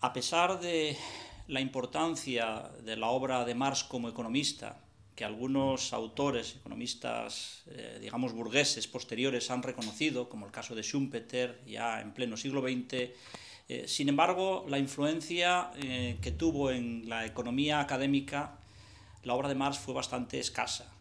A pesar de la importancia de la obra de Marx como economista, que algunos autores, economistas, eh, digamos, burgueses posteriores han reconocido, como el caso de Schumpeter, ya en pleno siglo XX, eh, sin embargo, la influencia eh, que tuvo en la economía académica la obra de Marx fue bastante escasa.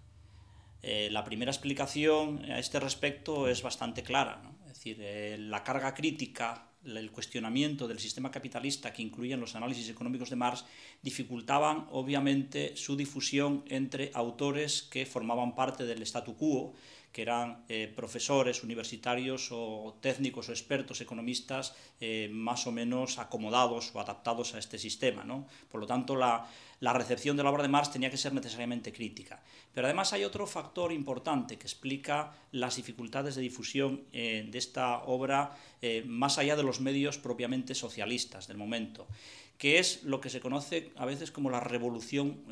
la primera explicación a este respecto es bastante clara, es decir, la carga crítica el cuestionamiento del sistema capitalista que incluían los análisis económicos de Marx dificultaban obviamente su difusión entre autores que formaban parte del statu quo, que eran eh, profesores universitarios o técnicos o expertos economistas eh, más o menos acomodados o adaptados a este sistema. Por lo tanto, la, recepción de la obra de Marx tenía que ser necesariamente crítica. Pero además hay otro factor importante que explica las dificultades de difusión eh, de esta obra más allá de los medios propiamente socialistas del momento que es lo que se conoce a veces como la revolución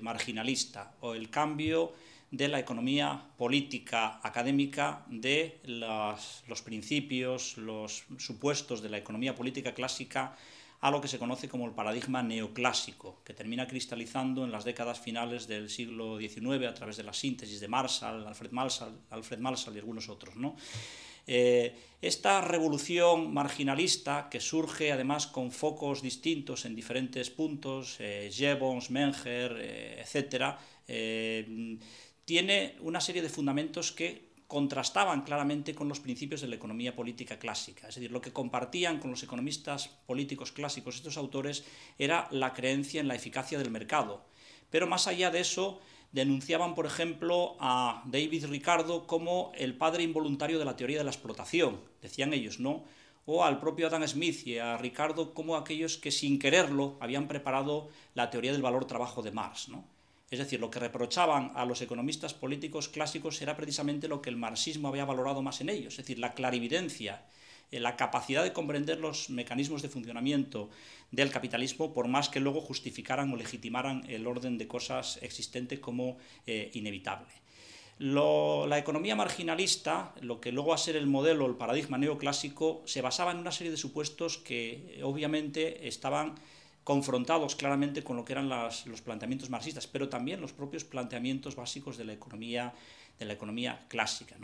marginalista o el cambio de la economía política académica, de los principios, los supuestos de la economía política clásica a lo que se conoce como el paradigma neoclásico, que termina cristalizando en las décadas finales del siglo XIX a través de la síntesis de Marshall, Alfred Marshall, Alfred Marshall y algunos otros. ¿no? Eh, esta revolución marginalista, que surge además con focos distintos en diferentes puntos, eh, Jevons, Menger, eh, etc., tiene una serie de fundamentos que contrastaban claramente con los principios de la economía política clásica. Es decir, lo que compartían con los economistas políticos clásicos estos autores era la creencia en la eficacia del mercado. Pero más allá de eso, denunciaban, por ejemplo, a David Ricardo como el padre involuntario de la teoría de la explotación, decían ellos, ¿no? O al propio Adam Smith y a Ricardo como aquellos que sin quererlo habían preparado la teoría del valor trabajo de Marx, ¿no? Es decir, lo que reprochaban a los economistas políticos clásicos era precisamente lo que el marxismo había valorado más en ellos, es decir, la clarividencia, eh, la capacidad de comprender los mecanismos de funcionamiento del capitalismo, por más que luego justificaran o legitimaran el orden de cosas existente como eh, inevitable. la economía marginalista, lo que luego va a ser el modelo, el paradigma neoclásico, se basaba en una serie de supuestos que obviamente estaban confrontados claramente con lo que eran los planteamientos marxistas, pero también los propios planteamientos básicos de la economía, de la economía clásica.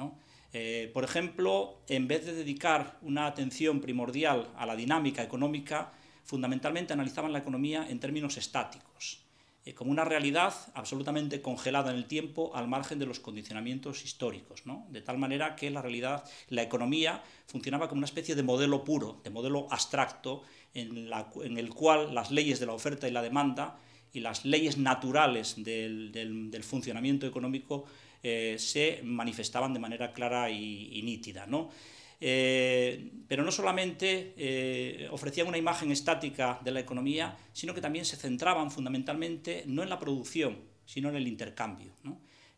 Eh, por ejemplo, en vez de dedicar una atención primordial a la dinámica económica, fundamentalmente analizaban la economía en términos estáticos. Eh, como una realidad absolutamente congelada en el tiempo al margen de los condicionamientos históricos, de tal manera que la realidad, la economía funcionaba como una especie de modelo puro, de modelo abstracto, en, el cual las leyes de la oferta y la demanda y las leyes naturales del, funcionamiento económico eh, se manifestaban de manera clara y, nítida. Eh, pero no solamente eh, ofrecían una imagen estática de la economía, sino que también se centraban fundamentalmente no en la producción, sino en el intercambio.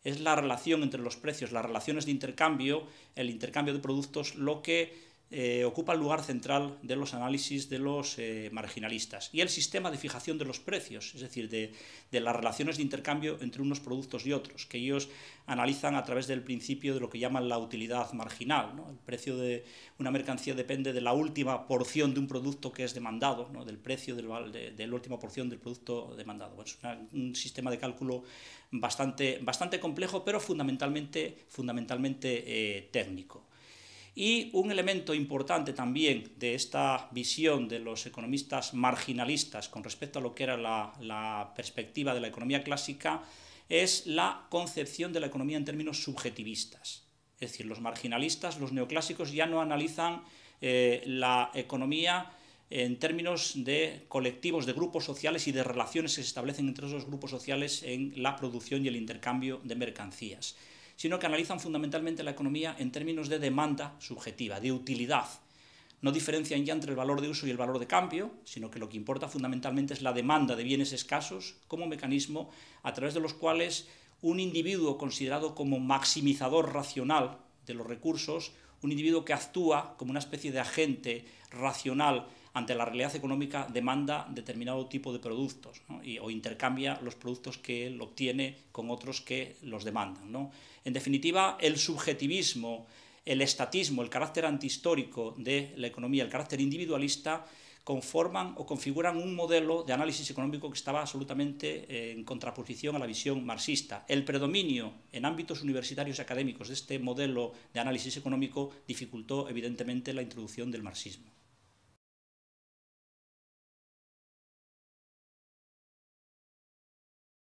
Es la relación entre los precios, las relaciones de intercambio, el intercambio de productos, lo que eh, ocupa el lugar central de los análisis de los eh, marginalistas. Y el sistema de fijación de los precios, es decir, de, las relaciones de intercambio entre unos productos y otros, que ellos analizan a través del principio de lo que llaman la utilidad marginal. El precio de una mercancía depende de la última porción de un producto que es demandado, del precio del, de, la última porción del producto demandado. es un sistema de cálculo bastante, bastante complejo, pero fundamentalmente, fundamentalmente eh, técnico. Y un elemento importante también de esta visión de los economistas marginalistas con respecto a lo que era la, perspectiva de la economía clásica es la concepción de la economía en términos subjetivistas. Es decir, los marginalistas, los neoclásicos ya no analizan eh, la economía en términos de colectivos, de grupos sociales y de relaciones que se establecen entre esos grupos sociales en la producción y el intercambio de mercancías, sino que analizan fundamentalmente la economía en términos de demanda subjetiva, de utilidad. No diferencian ya entre el valor de uso y el valor de cambio, sino que lo que importa fundamentalmente es la demanda de bienes escasos como mecanismo a través de los cuales un individuo considerado como maximizador racional de los recursos, un individuo que actúa como una especie de agente racional ante la realidad económica demanda determinado tipo de productos o intercambia los productos que él obtiene con otros que los demandan. En definitiva, el subjetivismo, el estatismo, el carácter antihistórico de la economía, el carácter individualista, conforman o configuran un modelo de análisis económico que estaba absolutamente eh, en contraposición a la visión marxista. El predominio en ámbitos universitarios y académicos de este modelo de análisis económico dificultó evidentemente la introducción del marxismo.